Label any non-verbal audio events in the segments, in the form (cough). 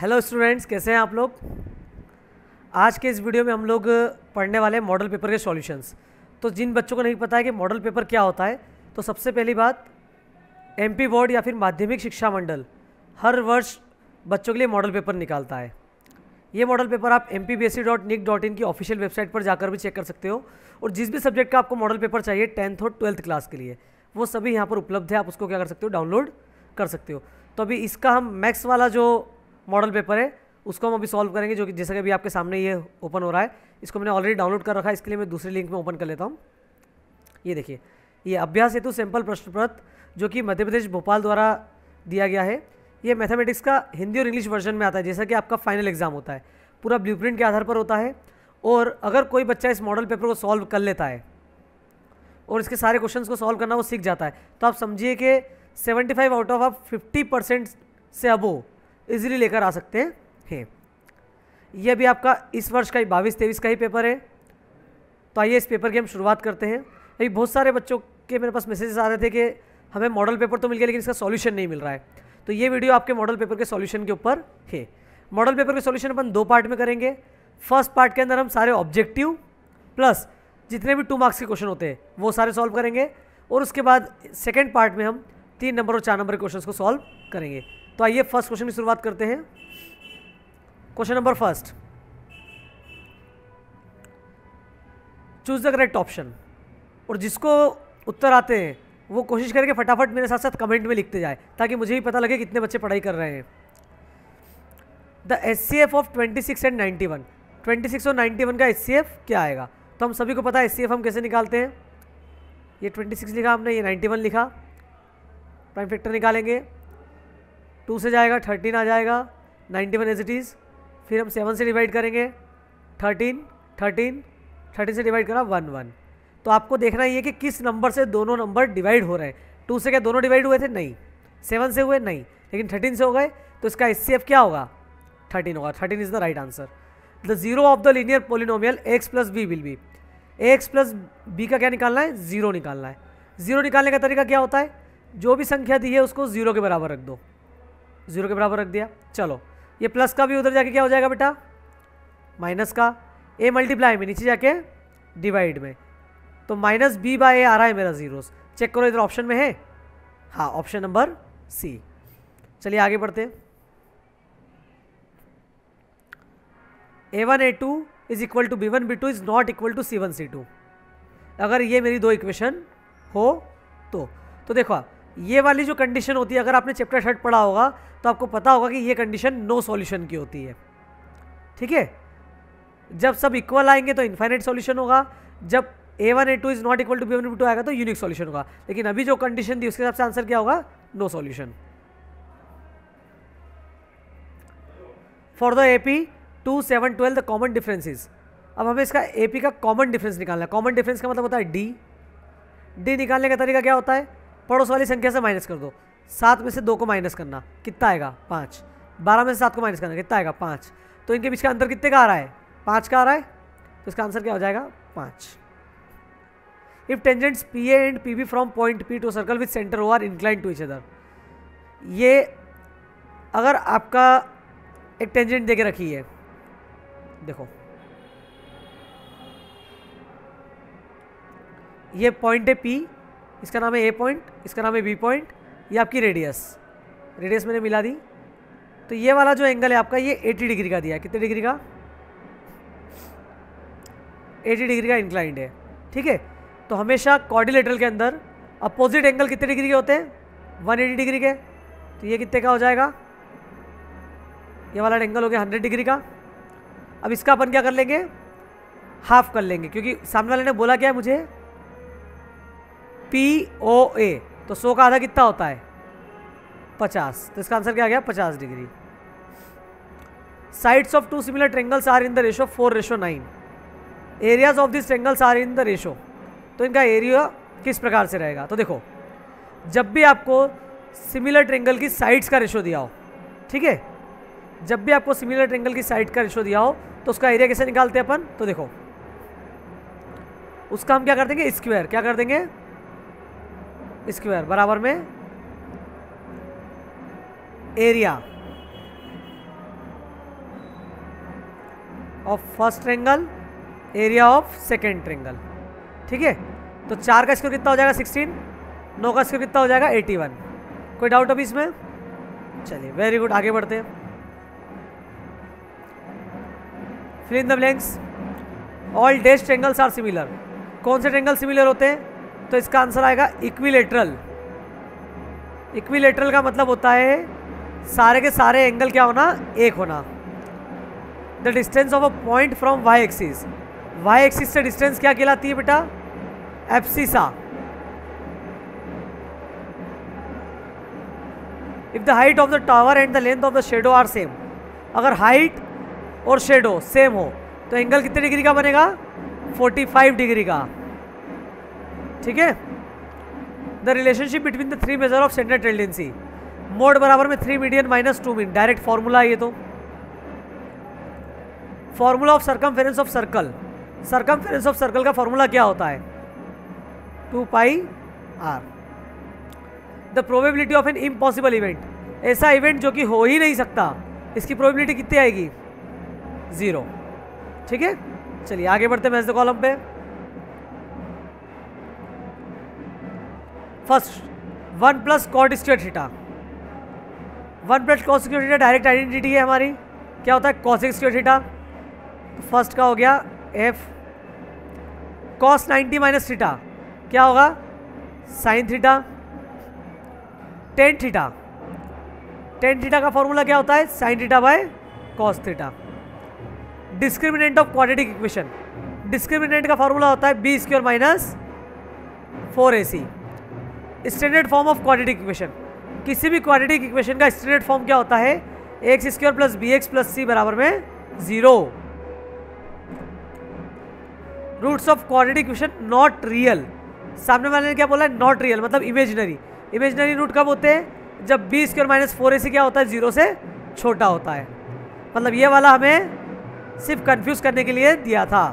Hello students कैसे हैं आप लोग आज के इस वीडियो में हम लोग पढ़ने वाले हैं मॉडल पेपर के सॉल्यूशंस तो जिन बच्चों को नहीं पता है कि मॉडल पेपर क्या होता है तो सबसे पहली बात एमपी बोर्ड या फिर माध्यमिक शिक्षा मंडल हर वर्ष बच्चों के लिए मॉडल पेपर निकालता है ये मॉडल पेपर आप एम की ऑफिशियल वेबसाइट पर जाकर भी चेक कर सकते हो और जिस भी सब्जेक्ट का आपको मॉडल पेपर चाहिए टेंथ और ट्वेल्थ क्लास के लिए वो सभी यहाँ पर उपलब्ध है आप उसको क्या कर सकते हो डाउनलोड कर सकते हो तो अभी इसका हम मैक्स वाला जो मॉडल पेपर है उसको हम अभी सॉल्व करेंगे जो कि जैसे कि अभी आपके सामने ये ओपन हो रहा है इसको मैंने ऑलरेडी डाउनलोड कर रखा है इसके लिए मैं दूसरे लिंक में ओपन कर लेता हूँ ये देखिए ये अभ्यास हेतु सैंपल प्रश्न प्रश्नपत्र जो कि मध्य प्रदेश भोपाल द्वारा दिया गया है ये मैथमेटिक्स का हिंदी और इंग्लिश वर्जन में आता है जैसा कि आपका फाइनल एग्जाम होता है पूरा ब्लू के आधार पर होता है और अगर कोई बच्चा इस मॉडल पेपर को सॉल्व कर लेता है और इसके सारे क्वेश्चंस को सॉल्व करना वो सीख जाता है तो आप समझिए कि 75 आउट ऑफ आप 50 परसेंट से अबो इजीली लेकर आ सकते हैं यह भी आपका इस वर्ष का ही बाईस तेईस का ही पेपर है तो आइए इस पेपर की हम शुरुआत करते हैं अभी बहुत सारे बच्चों के मेरे पास मैसेजेस आ रहे थे कि हमें मॉडल पेपर तो मिल गया लेकिन इसका सॉल्यूशन नहीं मिल रहा है तो ये वीडियो आपके मॉडल पेपर के सॉल्यूशन के ऊपर है मॉडल पेपर के सॉल्यूशन अपन दो पार्ट में करेंगे फर्स्ट पार्ट के अंदर हम सारे ऑब्जेक्टिव प्लस जितने भी टू मार्क्स के क्वेश्चन होते हैं वो सारे सॉल्व करेंगे और उसके बाद सेकेंड पार्ट में हम तीन नंबर और चार नंबर के क्वेश्चन को सॉल्व करेंगे तो आइए फर्स्ट क्वेश्चन की शुरुआत करते हैं question number first choose the correct option और जिसको उत्तर आते हैं वो कोशिश करके फटाफट मेरे साथ साथ कमेंट में लिखते जाए ताकि मुझे भी पता लगे कितने बच्चे पढ़ाई कर रहे हैं the S C F of twenty six and ninety one twenty six और नाइन्टी वन का एस सी एफ क्या आएगा तो हम सभी को पता है एस सी एफ हम कैसे निकालते हैं ये ट्वेंटी सिक्स लिखा हमने ये नाइन्टी वन लिखा प्राइम फैक्टर निकालेंगे टू से जाएगा थर्टीन आ जाएगा ninety one as it is फिर हम सेवन से डिवाइड करेंगे थर्टीन थर्टीन थर्टीन से डिवाइड करा वन वन तो आपको देखना ही है कि किस नंबर से दोनों नंबर डिवाइड हो रहे हैं टू से क्या दोनों डिवाइड हुए थे नहीं सेवन से हुए नहीं लेकिन थर्टीन से हो गए तो इसका एस क्या होगा थर्टीन होगा thirteen is the right answer the zero of the linear polynomial x plus b will be x plus b का क्या निकालना है ज़ीरो निकालना है ज़ीरो निकालने का तरीका क्या होता है जो भी संख्या दी है उसको ज़ीरो के बराबर रख दो जीरो के बराबर रख दिया चलो ये प्लस का भी उधर जाके क्या हो जाएगा बेटा माइनस का ए मल्टीप्लाई में नीचे जाके डिवाइड में तो माइनस बी बाय ए आ रहा है मेरा जीरोस चेक करो इधर ऑप्शन में है हाँ ऑप्शन नंबर सी चलिए आगे बढ़ते हैं a one a two is equal to b one b two is not equal to c one c two अगर ये मेरी दो इक्वेशन हो तो तो देखो आप ये वाली जो कंडीशन होती है अगर आपने चैप्टर शर्ट पढ़ा होगा तो आपको पता होगा कि ये कंडीशन नो सॉल्यूशन की होती है ठीक है जब सब इक्वल आएंगे तो इन्फाइनाइट सॉल्यूशन होगा जब a one a two is not equal to b one b two आएगा तो यूनिक सॉल्यूशन होगा लेकिन अभी जो कंडीशन थी उसके हिसाब से आंसर क्या होगा no solution for the A P two seven twelve the common differences अब हमें इसका ए पी का कॉमन डिफरेंस निकालना है कॉमन डिफरेंस का मतलब होता है डी डी निकालने का तरीका क्या होता है पड़ोस वाली संख्या से माइनस कर दो सात में से दो को माइनस करना कितना आएगा पाँच बारह में से सात को माइनस करना कितना आएगा पाँच तो इनके बीच का अंतर कितने का आ रहा है पाँच का आ रहा है तो इसका आंसर क्या हो जाएगा पाँच if tangents P A and P B from point P to circle with centre O are inclined to each other ये अगर आपका एक टेंजेंट दे के रखी है देखो ये पॉइंट है पी इसका नाम है ए पॉइंट इसका नाम है बी पॉइंट ये आपकी रेडियस रेडियस मैंने मिला दी तो ये वाला जो एंगल है आपका ये 80 डिग्री का दिया है कितने डिग्री का 80 डिग्री का इंक्लाइंड है ठीक है तो हमेशा कॉर्डिलेटर के अंदर अपोजिट एंगल कितने डिग्री के होते हैं 180 डिग्री के तो ये कितने का हो जाएगा ये वाला एंगल हो गया हंड्रेड डिग्री का अब इसका अपन क्या कर लेंगे हाफ कर लेंगे क्योंकि सामने वाले ने बोला क्या है मुझे पी ओ ए तो सो का आधा कितना होता है पचास तो इसका आंसर क्या आ गया पचास degree sides of two similar triangles are in the ratio four ratio nine areas of this triangles are in the ratio तो इनका एरिया किस प्रकार से रहेगा तो देखो जब भी आपको सिमिलर ट्रेंगल की साइड्स का रेशो दिया हो ठीक है जब भी आपको सिमिलर ट्रेंगल की साइड का रेशो दिया हो तो उसका एरिया कैसे निकालते हैं अपन तो देखो उसका हम क्या कर देंगे स्क्वायर क्या कर देंगे स्क्वायर बराबर में area of first triangle area of second triangle ठीक है तो चार का स्क्वायर कितना हो जाएगा सिक्सटीन नौ का स्क्वायर कितना हो जाएगा एटी वन कोई डाउट अभी इसमें चलिए वेरी गुड आगे बढ़ते हैं fill in the blanks all डेस्ट ट्रेंगल्स आर सिमिलर कौन से ट्रेंगल सिमिलर होते हैं तो इसका आंसर आएगा इक्विलेटरल इक्विलेटरल का मतलब होता है सारे के सारे एंगल क्या होना एक होना the distance of a point from y axis y axis से डिस्टेंस क्या कहलाती है बेटा सा if the height of the tower and the length of the shadow are same अगर हाइट और शेडो सेम हो तो एंगल कितने डिग्री का बनेगा 45 डिग्री का ठीक है the relationship between the three measure of centre tendency mode बराबर में three median minus two mean direct formula है ये तो फॉर्मूला ऑफ फेरेंस ऑफ सर्कल फेरेंस ऑफ सर्कल का फॉर्मूला क्या होता है two pi r the probability of an impossible event ऐसा इवेंट जो कि हो ही नहीं सकता इसकी प्रोबेबिलिटी कितनी आएगी ज़ीरो ठीक है चलिए आगे बढ़ते हैं कॉलम पे first one plus cot square theta one plus cos square theta direct identity है हमारी क्या होता है कॉसिक स्क्वेयर थीटा तो फर्स्ट का हो गया एफ कॉस 90 माइनस थीटा क्या होगा sine theta tan theta tan theta का फॉर्मूला क्या होता है sine theta by cos theta discriminant of quadratic equation discriminant का फॉर्मूला होता है b square minus four a c standard form of quadratic equation किसी भी क्वाड्रेटिक इक्वेशन का स्टैंडर्ड फॉर्म क्या होता है x square plus b x plus c बराबर में zero roots of quadratic equation not real सामने वाले ने क्या बोला है नॉट रियल मतलब इमेजनरी इमेजनरी रूट कब होते हैं जब b square minus four a c क्या होता है जीरो से छोटा होता है मतलब ये वाला हमें सिर्फ कंफ्यूज करने के लिए दिया था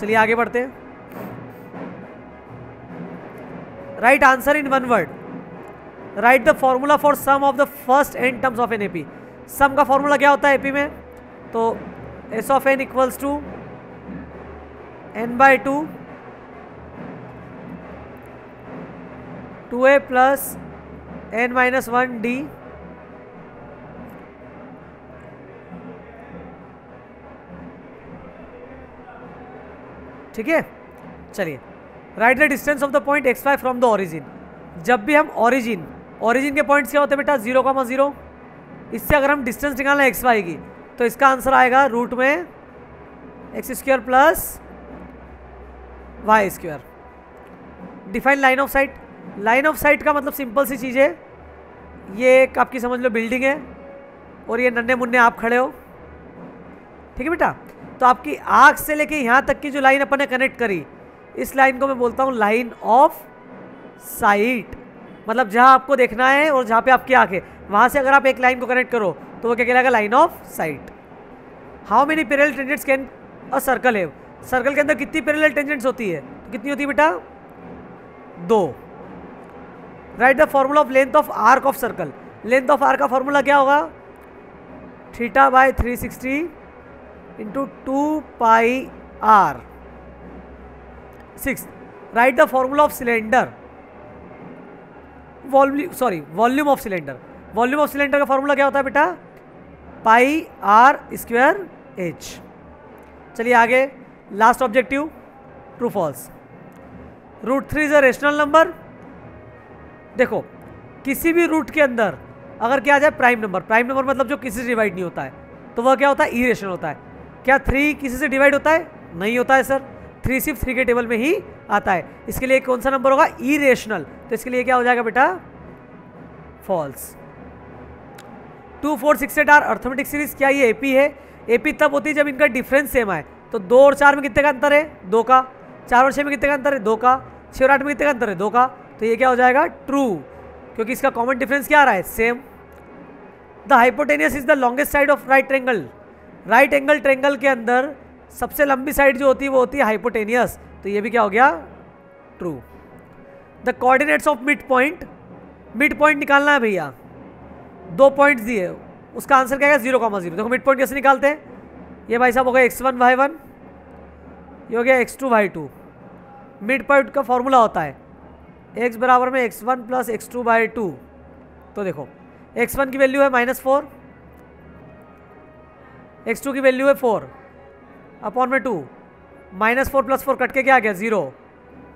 चलिए आगे बढ़ते हैं write answer in one word write the formula for sum of the first n terms of an AP sum का फॉर्मूला क्या होता है एपी में तो S of n equals to n by two two a plus n minus one d ठीक है चलिए write the distance of the point x y from the origin जब भी हम ऑरिजिन ऑरिजिन के पॉइंट्स क्या होते हैं बेटा जीरो कामा जीरो इससे अगर हम डिस्टेंस निकालना एक्स वाई की तो इसका आंसर आएगा रूट में x square plus y square define line of sight line of sight का मतलब सिंपल सी चीज़ है ये एक आपकी समझ लो बिल्डिंग है और ये नन्हे मुन्ने आप खड़े हो ठीक है बेटा तो आपकी आँख से लेके यहाँ तक की जो लाइन अपन ने कनेक्ट करी इस लाइन को मैं बोलता हूँ लाइन ऑफ साइट मतलब जहाँ आपको देखना है और जहाँ पे आपकी आँखें वहाँ से अगर आप एक लाइन को कनेक्ट करो तो वो क्या कहलाएगा line of sight how many parallel tangents can a circle है सर्कल के अंदर कितनी पेरल टेंजेंट्स होती है तो कितनी होती है बेटा दो write the formula of length of arc of circle length of arc का फॉर्मूला क्या होगा theta by three sixty into two pi r six write the formula of cylinder volume sorry volume of cylinder volume of cylinder का formula क्या होता है बेटा पाई are square h चलिए आगे last objective true false root three is a rational number देखो किसी भी रूट के अंदर अगर क्या आ जाए प्राइम नंबर प्राइम नंबर मतलब जो किसी से डिवाइड नहीं होता है तो वह क्या होता है ई रेशनल होता है क्या थ्री किसी से डिवाइड होता है नहीं होता है सर थ्री सिर्फ थ्री के टेबल में ही आता है इसके लिए कौन सा नंबर होगा ई रेशनल तो इसके लिए क्या हो जाएगा बेटा false two four six eight are arithmetic series क्या ये एपी है एपी तब होती है जब इनका डिफरेंस सेम आए तो दो और चार में कितने का अंतर है दो का चार और छः में कितने का अंतर है दो का छः और आठ में कितने का अंतर है दो का तो ये क्या हो जाएगा ट्रू क्योंकि इसका कॉमन डिफरेंस क्या आ रहा है same the hypotenuse is the longest side of right triangle right angle triangle के अंदर सबसे लंबी साइड जो होती है वो होती है हाइपोटेनियस तो ये भी क्या हो गया true the coordinates of mid point mid point निकालना है भैया दो पॉइंट दिए उसका आंसर क्या है जीरो कॉमा जीरो देखो मिड पॉइंट कैसे निकालते हैं ये भाई साहब हो गया एक्स वन वाई वन ये हो गया x two y two mid point का फॉर्मूला होता है एक्स बराबर में x one plus x two by two तो देखो एक्स वन की वैल्यू है माइनस फोर एक्स टू की वैल्यू है फोर अपॉन में two minus four plus four कट के क्या आ गया ज़ीरो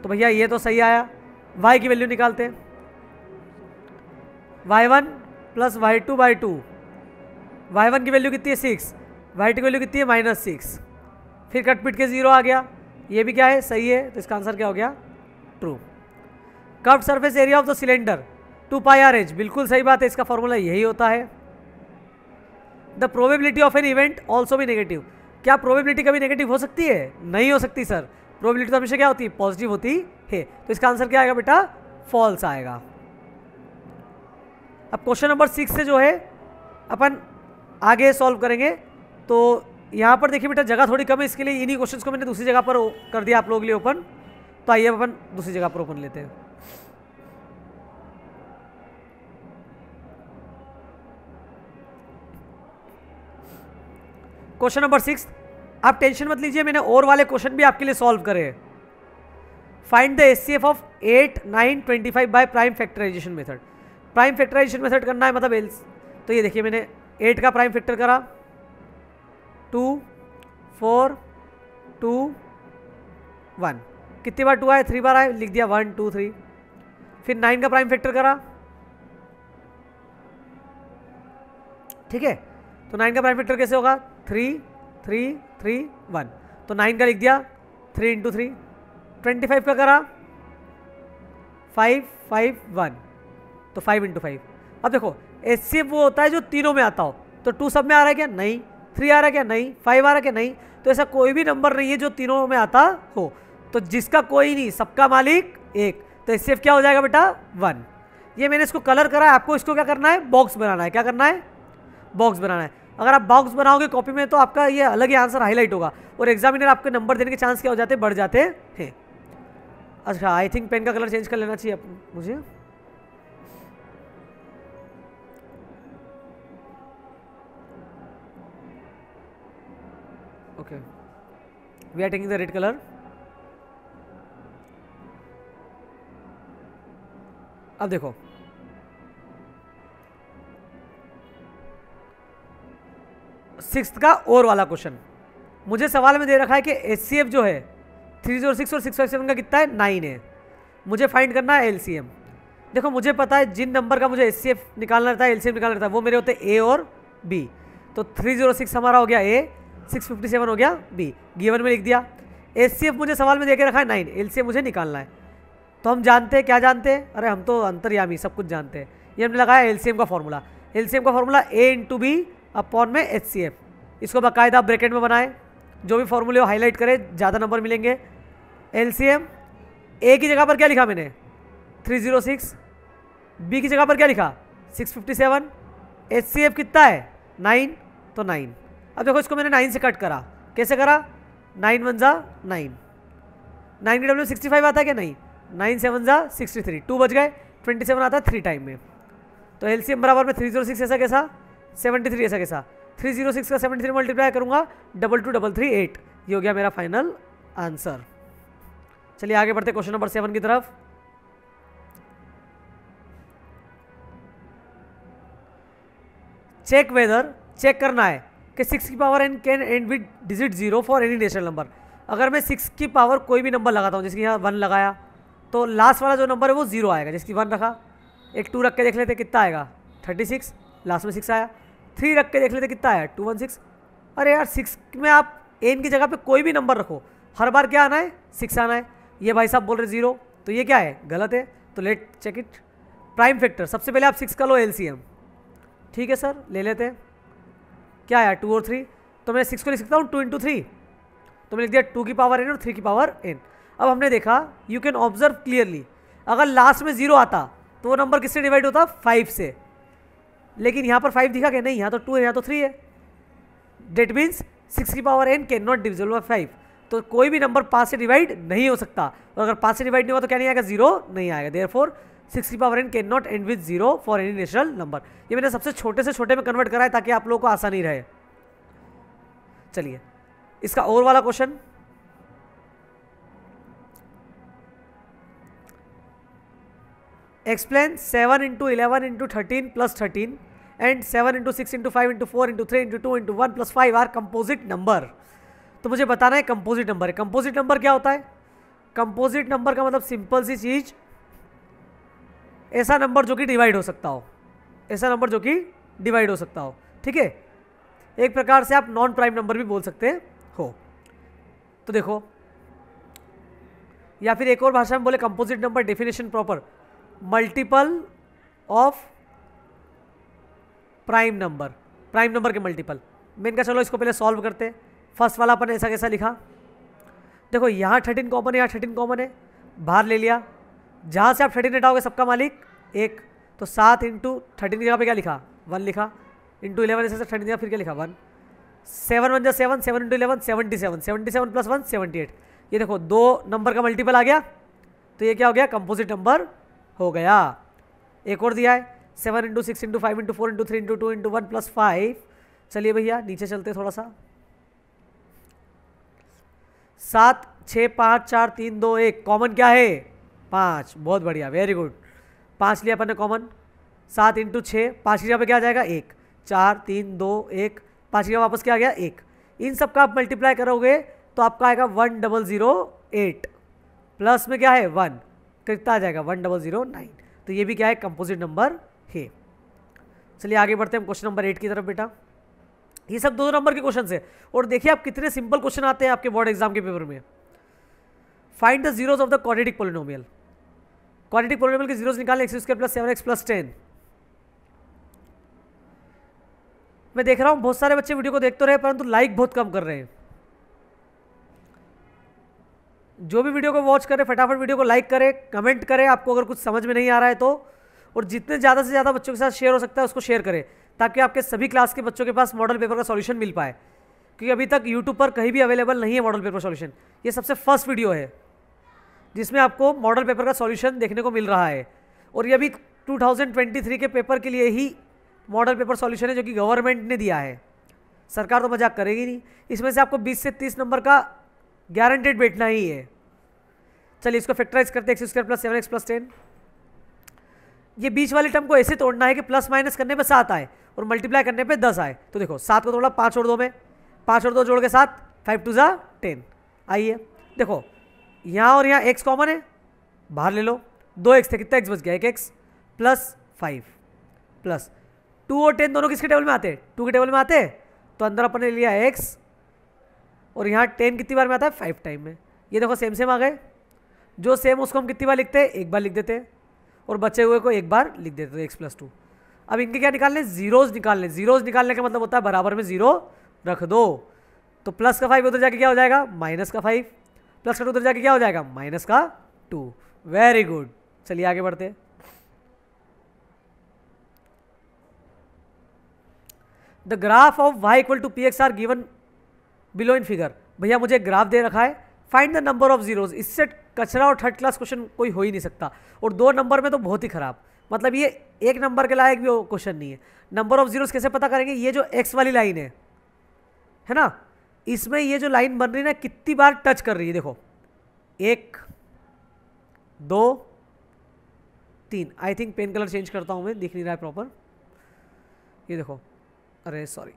तो भैया ये तो सही आया वाई की वैल्यू निकालते हैं y one plus y two by two y one की वैल्यू कितनी है सिक्स वाई टू की वैल्यू कितनी है माइनस सिक्स फिर कट पिट के ज़ीरो आ गया ये भी क्या है सही है तो इसका आंसर क्या हो गया true curve surface area of the cylinder two pi r h बिल्कुल सही बात है इसका फॉर्मूला यही होता है the probability of an event also भी नेगेटिव क्या प्रोबेबिलिटी कभी नेगेटिव हो सकती है नहीं हो सकती सर प्रोबेबिलिटी तो हमेशा क्या होती है पॉजिटिव होती है तो इसका आंसर क्या आएगा बेटा फॉल्स आएगा अब क्वेश्चन नंबर सिक्स से जो है अपन आगे सॉल्व करेंगे तो यहाँ पर देखिए बेटा जगह थोड़ी कम है इसके लिए इन्हीं क्वेश्चंस को मैंने दूसरी जगह पर कर दिया आप लोगों के लिए ओपन तो आइए अपन दूसरी जगह पर ओपन लेते हैं क्वेश्चन नंबर सिक्स आप टेंशन मत लीजिए मैंने और वाले क्वेश्चन भी आपके लिए सॉल्व करे find the S C F of eight nine twenty five by prime factorisation method prime factorisation method करना है मतलब एल्स तो ये देखिए मैंने एट का प्राइम फैक्टर करा टू फोर टू वन कितनी बार टू आए थ्री बार आए लिख दिया वन टू थ्री फिर नाइन का प्राइम फैक्टर करा ठीक है तो नाइन का प्राइम फैक्टर कैसे होगा थ्री थ्री थ्री वन तो नाइन का लिख दिया three into three twenty five का करा फाइव फाइव वन तो फाइव इंटू फाइव अब देखो एस वो होता है जो तीनों में आता हो तो टू सब में आ रहा है क्या नहीं थ्री आ रहा है क्या नहीं फाइव आ रहा है क्या नहीं तो ऐसा कोई भी नंबर नहीं है जो तीनों में आता हो तो जिसका कोई नहीं सबका मालिक एक तो एस क्या हो जाएगा बेटा वन ये मैंने इसको कलर करा है आपको इसको क्या करना है बॉक्स बनाना है क्या करना है बॉक्स बनाना है अगर आप बॉक्स बनाओगे कॉपी में तो आपका ये अलग ही आंसर हाईलाइट होगा और एग्जामिनर आपके नंबर देने के चांस क्या हो जाते हैं बढ़ जाते हैं अच्छा आई थिंक पेन का कलर चेंज कर लेना चाहिए मुझे okay we are taking the red colour अब देखो सिक्स का और वाला क्वेश्चन मुझे सवाल में दे रखा है कि एस जो है थ्री जीरो सिक्स और सिक्स फाइव सेवन का कितना है नाइन है मुझे फाइंड करना है एल देखो मुझे पता है जिन नंबर का मुझे एस निकालना रहता है एल निकालना रहता है वो मेरे होते हैं ए और बी तो थ्री जीरो सिक्स हमारा हो गया ए सिक्स फिफ्टी सेवन हो गया बी गिवन में लिख दिया एस मुझे सवाल में दे के रखा है नाइन एल मुझे निकालना है तो हम जानते हैं क्या जानते हैं अरे हम तो अंतर्यामी सब कुछ जानते हैं ये हमने लगाया एल का फॉर्मूला एल का formula a into b upon में एच इसको बाकायदा ब्रैकेट में बनाएं जो भी फॉर्मूले हाईलाइट करें ज़्यादा नंबर मिलेंगे एल ए की जगह पर क्या लिखा मैंने 306 बी की जगह पर क्या लिखा 657 एच कितना है 9 तो 9 अब देखो इसको मैंने 9 से कट करा कैसे करा 9 वन ज़ा नाइन नाइन की डब्ल्यू सिक्सटी फाइव आता है क्या नहीं नाइन सेवन ज़ा सिक्सटी थ्री टू बज गए ट्वेंटी सेवन आता है थ्री टाइम में तो एल बराबर में थ्री जीरो सिक्स ऐसा कैसा सेवेंटी थ्री ऐसा कैसा थ्री जीरो सिक्स का सेवेंटी थ्री मल्टीप्लाई करूंगा double two double three eight ये हो गया मेरा फाइनल आंसर चलिए आगे बढ़ते क्वेश्चन नंबर सेवन की तरफ चेक वेदर चेक करना है कि सिक्स की power n can end with digit zero for any national number अगर मैं सिक्स की पावर कोई भी नंबर लगाता हूँ जिसकी यहाँ वन लगाया तो लास्ट वाला जो नंबर है वो जीरो आएगा जिसकी वन रखा एक टू रख के देख लेते कितना आएगा थर्टी सिक्स लास्ट में सिक्स आया थ्री रख के देख लेते कितना है टू वन सिक्स अरे यार सिक्स में आप एन की जगह पे कोई भी नंबर रखो हर बार क्या आना है सिक्स आना है ये भाई साहब बोल रहे ज़ीरो तो ये क्या है गलत है तो let check it prime factor सबसे पहले आप सिक्स का लो एल ठीक है सर ले लेते हैं क्या आया टू और थ्री तो मैं सिक्स को लिख सकता हूँ टू इंटू थ्री तो मैंने लिख दिया टू की पावर एन और थ्री की पावर एन अब हमने देखा यू कैन ऑब्जर्व क्लियरली अगर लास्ट में ज़ीरो आता तो वो नंबर किससे डिवाइड होता फाइव से लेकिन यहाँ पर फाइव दिखा गया नहीं यहाँ तो टू है यहाँ तो थ्री है डेट मीन्स सिक्स की power n can not divisible by five तो कोई भी नंबर पाँच से डिवाइड नहीं हो सकता और तो अगर पाँच से डिवाइड नहीं हुआ तो क्या नहीं आएगा जीरो नहीं आएगा देयर फोर सिक्स की power n can not end with zero for any national number ये मैंने सबसे छोटे से छोटे में कन्वर्ट करा है ताकि आप लोगों को आसानी रहे चलिए इसका और वाला question explain seven into eleven into thirteen plus thirteen and seven into six into five into four into three into two into one plus five are composite number तो मुझे बताना है कंपोजिट नंबर है कंपोजिट नंबर क्या होता है composite number का मतलब सिंपल सी चीज ऐसा नंबर जो कि डिवाइड हो सकता हो ऐसा नंबर जो कि डिवाइड हो सकता हो ठीक है एक प्रकार से आप नॉन प्राइम नंबर भी बोल सकते हो तो देखो या फिर एक और भाषा में बोले composite number definition proper multiple of prime number prime number के मल्टीपल मैंने कहा चलो इसको पहले सॉल्व करते फर्स्ट वाला अपन ऐसा कैसा लिखा देखो यहाँ थर्टीन कॉमन है यहाँ थर्टीन कॉमन है बाहर ले लिया जहाँ से आप थर्टीन हटाओगे सबका मालिक एक तो सात इंटू थर्टीन की जगह पे क्या लिखा वन लिखा इंटू इलेवन ऐसे थर्टीन जगह फिर क्या लिखा वन सेवन वन जो seven seven into eleven seventy seven seventy seven plus one seventy eight ये देखो दो नंबर का मल्टीपल आ गया तो ये क्या हो गया कंपोजिट नंबर हो गया एक और दिया है seven into six into five into four into three into two into one plus five चलिए भैया नीचे चलते थोड़ा सा सात छः पाँच चार तीन दो एक कॉमन क्या है पाँच बहुत बढ़िया वेरी गुड पाँच लिया अपन ने कॉमन सात इंटू छः पाँच लिया क्या आ जाएगा एक चार तीन दो एक पाँच लिया वापस क्या आ गया एक इन सब का आप मल्टीप्लाई करोगे तो आपका आएगा one double zero eight plus में क्या है वन तो कितना आ जाएगा वन डबल ज़ीरो नाइन तो ये भी क्या है कंपोजिट नंबर है चलिए आगे बढ़ते हैं हम क्वेश्चन नंबर एट की तरफ बेटा ये सब दो नंबर के क्वेश्चन है और देखिए आप कितने सिंपल क्वेश्चन आते हैं आपके बोर्ड एग्जाम के पेपर में find the zeros of the quadratic polynomial quadratic polynomial के जीरोज निकाले x square plus seven x plus ten मैं देख रहा हूँ बहुत सारे बच्चे वीडियो को देखते रहे परंतु लाइक बहुत कम कर रहे हैं जो भी वीडियो को वॉच करें फटाफट वीडियो को लाइक करें कमेंट करें आपको अगर कुछ समझ में नहीं आ रहा है तो और जितने ज़्यादा से ज़्यादा बच्चों के साथ शेयर हो सकता है उसको शेयर करें ताकि आपके सभी क्लास के बच्चों के पास मॉडल पेपर का सॉल्यूशन मिल पाए क्योंकि अभी तक यूट्यूब पर कहीं भी अवेलेबल नहीं है मॉडल पेपर सॉल्यूशन ये सबसे फर्स्ट वीडियो है जिसमें आपको मॉडल पेपर का सॉल्यूशन देखने को मिल रहा है और ये भी 2023 के पेपर के लिए ही मॉडल पेपर सॉल्यूशन है जो कि गवर्नमेंट ने दिया है सरकार तो मजाक करेगी नहीं इसमें से आपको 20 से 30 नंबर का गारंटेड बैठना ही है चलिए इसको फैक्टराइज करते हैं x square plus seven x plus ten ये बीच वाले टर्म को ऐसे तोड़ना है कि प्लस माइनस करने पे सात आए और मल्टीप्लाई करने पे दस आए तो देखो सात को थोड़ा पाँच और दो में पाँच और दो जोड़ के साथ फाइव टू ज़ा टेन आइए देखो यहाँ और यहाँ एक्स कॉमन है बाहर ले लो दो एक्स थे कितना एक्स बच गया एक x plus five plus two और टेन दोनों किसके टेबल में आते हैं टू के टेबल में आते हैं तो अंदर अपन ने लिया एक्स और यहाँ टेन कितनी बार में आता है फाइव टाइम में ये देखो सेम सेम आ गए जो सेम उसको हम कितनी बार लिखते हैं एक बार लिख देते हैं और बचे हुए को एक बार लिख देते एक्स प्लस टू अब इनके क्या निकालने जीरोज निकालने जीरोज निकालने का मतलब होता है बराबर में जीरो रख दो तो प्लस का फाइव उधर जाके क्या हो जाएगा माइनस का फाइव प्लस का टू उधर जाके क्या हो जाएगा माइनस का टू वेरी गुड चलिए आगे बढ़ते the graph of y equal to p x are given below in figure भैया मुझे ग्राफ दे रखा है find the number of zeros इससे कचरा और थर्ड क्लास क्वेश्चन कोई हो ही नहीं सकता और दो नंबर में तो बहुत ही ख़राब मतलब ये एक नंबर के लायक भी क्वेश्चन नहीं है नंबर ऑफ जीरोज कैसे पता करेंगे ये जो एक्स वाली लाइन है है ना इसमें ये जो लाइन बन रही है ना कितनी बार टच कर रही है देखो एक दो तीन I think pen colour change करता हूँ मैं दिख नहीं रहा है प्रॉपर ये देखो अरे सॉरी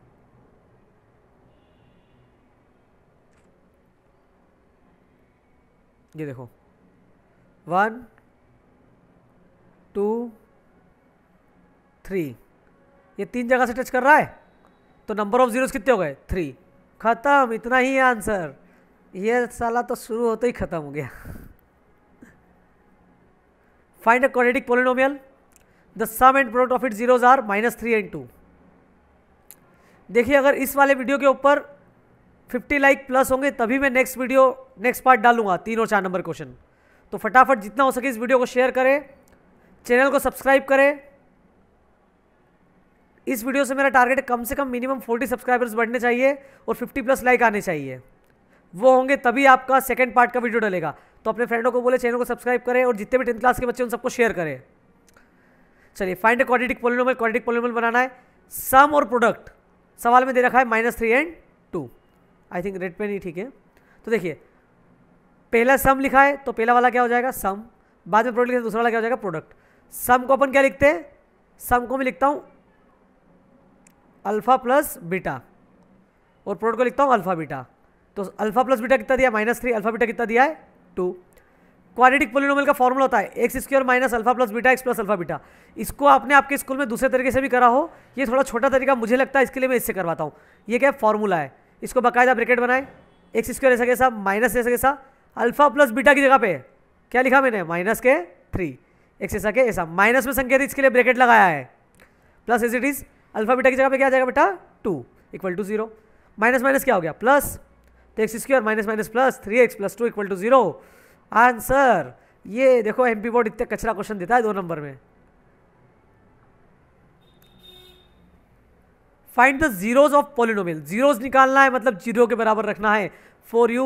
ये देखो वन टू थ्री ये तीन जगह से टच कर रहा है तो नंबर ऑफ जीरोस कितने हो गए थ्री ख़त्म इतना ही आंसर ये साला तो शुरू होते ही ख़त्म हो गया find a quadratic polynomial the sum and product of it zeros are minus three and two देखिए अगर इस वाले वीडियो के ऊपर फिफ्टी लाइक प्लस होंगे तभी मैं नेक्स्ट वीडियो नेक्स्ट पार्ट डालूंगा तीन और चार नंबर क्वेश्चन तो फटाफट जितना हो सके इस वीडियो को शेयर करें चैनल को सब्सक्राइब करें इस वीडियो से मेरा टारगेट कम से कम मिनिमम 40 सब्सक्राइबर्स बढ़ने चाहिए और 50 प्लस लाइक आने चाहिए वो होंगे तभी आपका सेकेंड पार्ट का वीडियो डलेगा तो अपने फ्रेंडों को बोले चैनल को सब्सक्राइब करें और जितने भी टेंथ क्लास के बच्चे उन सबको शेयर करें चलिए find quadratic quadratic polynomial quadratic polynomial बनाना है सम और प्रोडक्ट सवाल में दे रखा है minus three and two I think red pen ही ठीक है तो देखिए पहला सम लिखा है तो पहला वाला क्या हो जाएगा सम बाद में प्रोडक्ट लिखा दूसरा वाला क्या हो जाएगा प्रोडक्ट सम को अपन क्या लिखते हैं सम को मैं लिखता हूँ अल्फ़ा प्लस बीटा और प्रोडक्ट को लिखता हूँ अल्फ़ा बीटा तो अल्फ़ा प्लस बीटा कितना दिया माइनस थ्री अल्फ़ा बीटा कितना दिया है टू क्वाड्रेटिक पोलिनोमल का फॉर्मूला होता है x square minus alpha plus beta x plus alpha beta इसको आपने आपके स्कूल में दूसरे तरीके से भी करा हो ये थोड़ा छोटा तरीका मुझे लगता है इसके लिए मैं इससे करवाता हूँ ये क्या फॉर्मूला है इसको बाकायदा ब्रैकेट बनाए एक्स स्क्वायर ऐसा कैसा माइनस ऐसा कैसा अल्फा प्लस बीटा की जगह पे क्या लिखा मैंने माइनस के थ्री एक्स ऐसा के ऐसा माइनस में संकेत इसके लिए ब्रैकेट लगाया है plus as it is alpha beta की जगह पे क्या आ जाएगा बेटा two equal to zero minus minus क्या हो गया प्लस तो x square minus minus plus three x plus two equal to zero answer ये देखो एम पी बोर्ड इतने कचरा क्वेश्चन देता है दो नंबर में find the zeros of polynomial zeros निकालना है मतलब जीरो के बराबर रखना है फोर यू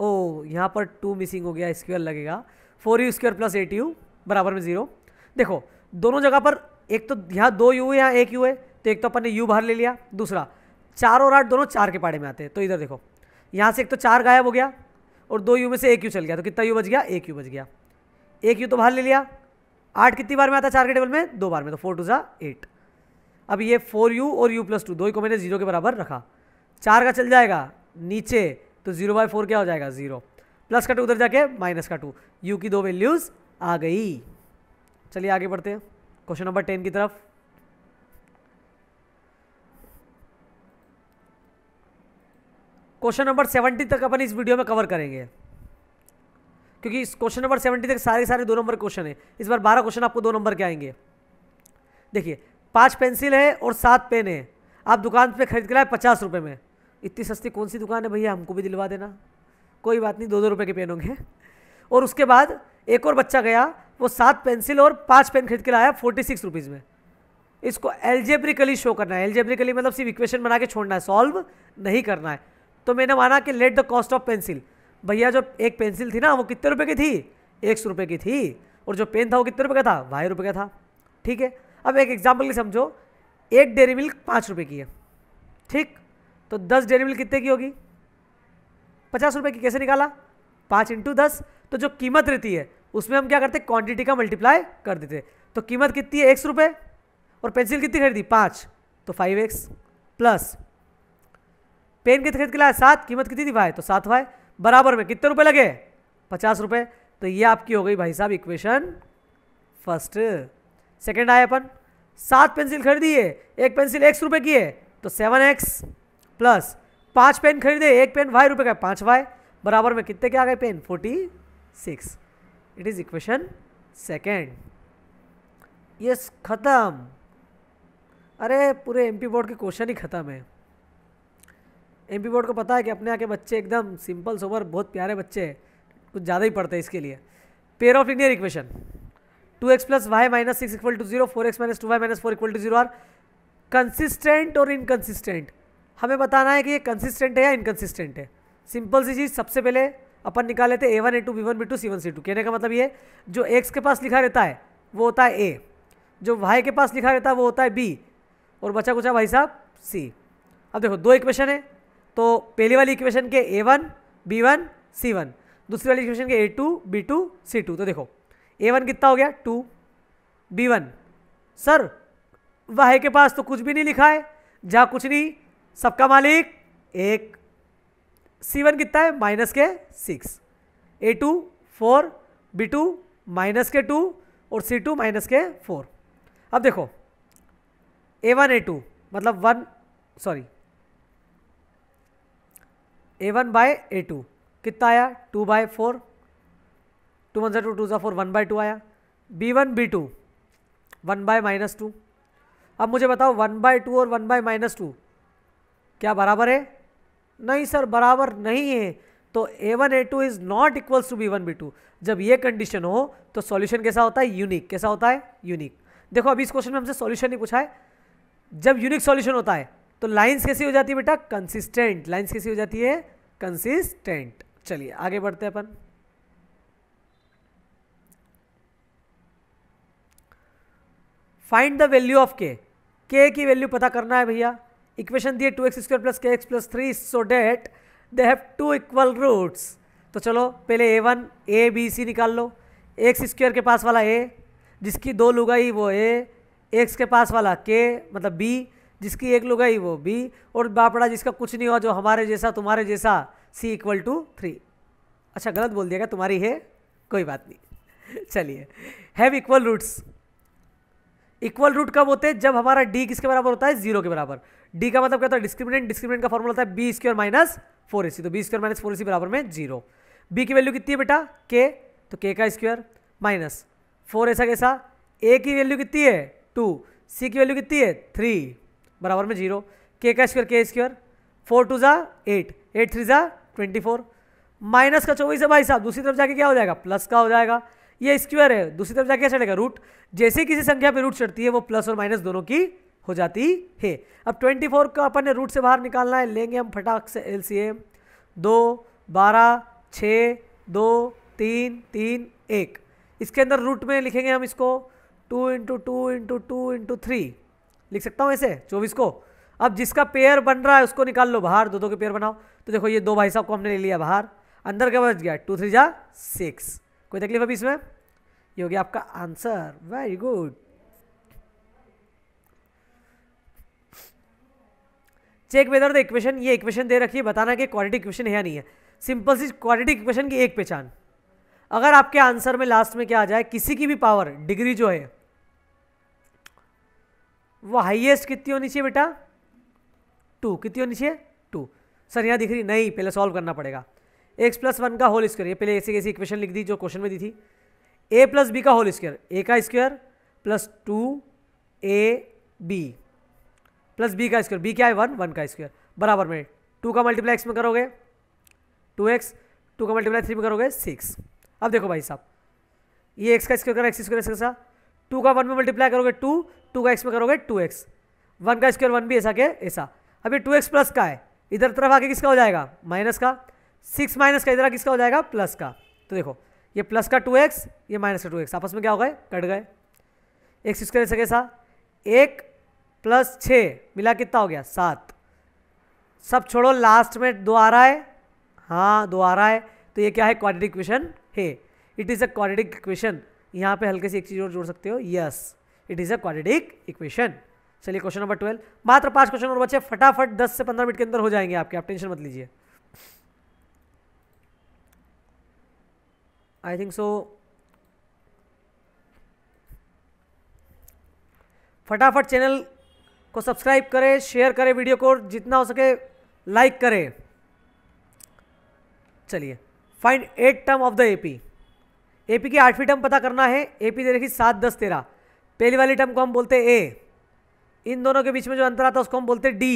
ओ यहाँ पर टू मिसिंग हो गया स्क्वेयर लगेगा four u square plus eight u बराबर में जीरो देखो दोनों जगह पर एक तो यहाँ दो यू है यहाँ एक यू है तो एक तो अपन ने यू बाहर ले लिया दूसरा चार और आठ दोनों चार के पाड़े में आते हैं तो इधर देखो यहाँ से एक तो चार गायब हो गया और दो यू में से एक यू चल गया तो कितना यू बच गया एक यू बच गया एक यू तो बाहर ले लिया आठ कितनी बार में आता है चार के टेबल में दो बार में तो फोर टू ज़ा एट अब ये फोर यू और यू प्लस टू दो ही को मैंने जीरो के बराबर रखा चार का चल जाएगा नीचे तो जीरो बाय फोर क्या हो जाएगा जीरो प्लस का टू उधर जाके माइनस का टू यू की दो वैल्यूज आ गई चलिए आगे बढ़ते हैं क्वेश्चन नंबर टेन की तरफ क्वेश्चन नंबर सेवेंटी तक अपन इस वीडियो में कवर करेंगे क्योंकि इस क्वेश्चन नंबर सेवेंटी तक सारे सारे दो नंबर क्वेश्चन है इस बार बारह क्वेश्चन आपको दो नंबर के आएंगे देखिए पाँच पेंसिल है और सात पेन है आप दुकान पे खरीद के लाए पचास रुपये में इतनी सस्ती कौन सी दुकान है भैया हमको भी दिलवा देना कोई बात नहीं दो दो रुपये के पेन होंगे और उसके बाद एक और बच्चा गया वो सात पेंसिल और पाँच पेन खरीद के लाया फोर्टी सिक्स रुपीज़ में इसको एल्जेब्रिकली शो करना है एल्जेब्रिकली मतलब सिर्फ इक्वेशन बना के छोड़ना है सॉल्व नहीं करना है तो मैंने माना कि let the cost of pencil भैया जो एक पेंसिल थी ना वो कितने रुपये की थी एक सौ रुपये की थी और जो पेन था वो कितने रुपये का था ढाई रुपये का था ठीक है अब एक एग्जाम्पल के समझो एक डेरी मिल्क पाँच रुपये की है ठीक तो दस डेरी मिल्क कितने की होगी पचास रुपये की कैसे निकाला पाँच इंटू दस तो जो कीमत रहती है उसमें हम क्या करते क्वांटिटी का मल्टीप्लाई कर देते तो कीमत कितनी है एक रुपये और पेंसिल कितनी खरीदी पाँच तो फाइव एक्स प्लस पेन कितने खरीद के लाया सात कीमत कितनी थी भाई तो सात भाई बराबर में कितने रुपए लगे पचास रुपये तो ये आपकी हो गई भाई साहब इक्वेशन फर्स्ट सेकेंड आए अपन सात पेंसिल खरीदी है एक पेंसिल एक्स रुपये की है तो सेवन एक्स प्लस पाँच पेन खरीदे एक पेन वाई रुपये का पाँच वाई बराबर में कितने के आ गए pen forty six it is equation second yes ख़त्म अरे पूरे एमपी बोर्ड के क्वेश्चन ही ख़त्म है एमपी बोर्ड को पता है कि अपने यहाँ के बच्चे एकदम सिंपल सोबर बहुत प्यारे बच्चे कुछ ज़्यादा ही पढ़ते हैं इसके लिए pair of linear equation two x plus y minus six equal to zero four x minus two y minus four equal to zero are consistent और इनकन्सिस्टेंट हमें बताना है कि ये कंसिस्टेंट है या इनकन्सिस्टेंट है सिंपल सी चीज़ सबसे पहले अपन निकाल लेते a one a two b one b two c one c two कहने का मतलब ये जो एक्स के पास लिखा रहता है वो होता है ए जो वाई के पास लिखा रहता है वो होता है बी और बचा कुचा भाई साहब सी अब देखो दो इक्वेशन है तो पहली वाली इक्वेशन के a one b one c one दूसरी वाली इक्वेशन के a two b two c two तो देखो ए वन कितना हो गया टू बी वन सर वाह के पास तो कुछ भी नहीं लिखा है जहाँ कुछ नहीं सबका मालिक एक सी वन कितना है माइनस के six a two four b two minus के टू और सी टू माइनस के फोर अब देखो ए वन ए टू मतलब one sorry a one by a two कितना आया two by four two one जो टू टू जो फोर वन बाई टू आया b one b two one by minus two अब मुझे बताओ वन बाय टू और वन बाय माइनस टू क्या बराबर है नहीं सर बराबर नहीं है तो a one a two is not equals to b one b two जब ये कंडीशन हो तो सॉल्यूशन कैसा होता है यूनिक कैसा होता है यूनिक देखो अभी इस क्वेश्चन में हमसे सॉल्यूशन ही पूछा है जब यूनिक सॉल्यूशन होता है तो लाइंस कैसी हो जाती है बेटा कंसिस्टेंट लाइंस कैसी हो जाती है कंसिस्टेंट चलिए आगे बढ़ते हैं अपन find the value of k k की वैल्यू पता करना है भैया इक्वेशन दिए two x square plus k x plus three so that they have two equal roots तो चलो पहले ए वन ए बी सी निकाल लो एक्स स्क्वायर के पास वाला ए जिसकी दो लुगाई वो ए एक्स के पास वाला के मतलब बी जिसकी एक लुगाई वो बी और बापड़ा जिसका कुछ नहीं हुआ जो हमारे जैसा तुम्हारे जैसा सी इक्वल टू थ्री अच्छा गलत बोल दिया क्या तुम्हारी है कोई बात नहीं (laughs) चलिए have equal roots equal root कब होते हैं जब हमारा डी किसके बराबर होता है जीरो के बराबर डी का मतलब क्या होता है डिस्क्रिमिनेंट डिस्क्रिमिनेंट का फॉर्मूला होता है b square minus four a c तो b square minus four a c बराबर में जीरो बी की वैल्यू कितनी है बेटा तो के तो के का स्क्वायर माइनस फोर ऐसा कैसा ए की वैल्यू कितनी है टू सी की वैल्यू कितनी है थ्री बराबर में जीरो के का स्क्वायर के स्क्वायर फोर टू ज़ा एट एट थ्री ज़ा ट्वेंटी फोर माइनस का चौबीस है भाई साहब दूसरी तरफ जाके क्या हो जाएगा प्लस का हो जाएगा ये स्क्वायर है दूसरी तरफ जाके चढ़ेगा रूट जैसे किसी संख्या पे रूट चढ़ती है वो प्लस और माइनस दोनों की हो जाती है अब 24 का अपन ने रूट से बाहर निकालना है लेंगे हम फटाक से एल सी एम दो बारह छ दो तीन तीन एक इसके अंदर रूट में लिखेंगे हम इसको two into two into two into three लिख सकता हूँ ऐसे चौबीस को अब जिसका पेयर बन रहा है उसको निकाल लो बाहर दो दो के पेयर बनाओ तो देखो ये दो भाई साहब को हमने ले लिया बाहर अंदर का बच गया टू थ्री जा सिक्स कोई तकलीफ अभी इसमें ये हो गया आपका answer very good check whether the equation ये इक्वेशन दे रखी है बताना कि क्वालिटी इक्वेशन है या नहीं है सिंपल सी क्वालिटी इक्वेशन की एक पहचान अगर आपके आंसर में लास्ट में क्या आ जाए किसी की भी पावर डिग्री जो है वो हाईएस्ट कितनी होनी चाहिए बेटा टू कितनी होनी चाहिए टू सर यहां दिख रही नहीं पहले सॉल्व करना पड़ेगा एक्स प्लस वन का होल स्क्वायर ये पहले ऐसी ऐसी इक्वेशन लिख दी जो क्वेश्चन में दी थी ए प्लस बी का होल स्क्वायर ए का square plus two a b plus b का स्क्वायर बी क्या है वन वन का स्क्वायर बराबर में टू का मल्टीप्लाई एक्स में करोगे टू एक्स टू का मल्टीप्लाई थ्री में करोगे सिक्स अब देखो भाई साहब ये एक्स का स्क्वायर करा एक्स स्क्वायर एक्स का टू का वन में मल्टीप्लाई करोगे टू टू का एक्स में करोगे टू एक्स वन का स्क्वायर वन भी ऐसा के ऐसा अब ये टू एक्स प्लस का है इधर तरफ आके किसका हो जाएगा माइनस का सिक्स माइनस का इधर किसका हो जाएगा प्लस का तो देखो ये प्लस का टू एक्स ये माइनस का टू एक्स आपस में क्या हो गए कट गए एक्स स्क्वायर सके सा एक प्लस छः मिला कितना हो गया सात सब छोड़ो लास्ट में दो आ रहा है हाँ दो आ रहा है तो ये क्या है क्वाड्रेटिक इक्वेशन है it is a quadratic equation यहाँ पे हल्के से एक चीज़ और जोड़ सकते हो yes it is a quadratic equation चलिए क्वेश्चन नंबर ट्वेल्व मात्र पांच क्वेश्चन और बचे फटाफट दस से पंद्रह मिनट के अंदर हो जाएंगे आपके आप टेंशन मत लीजिए I think so. फटाफट चैनल को सब्सक्राइब करें शेयर करें वीडियो को जितना हो सके लाइक करें चलिए find eight term of the AP AP की आठवीं टर्म पता करना है एपी दे रखी सात दस तेरह पहली वाली टर्म को हम बोलते हैं ए इन दोनों के बीच में जो अंतर आता है उसको हम बोलते हैं डी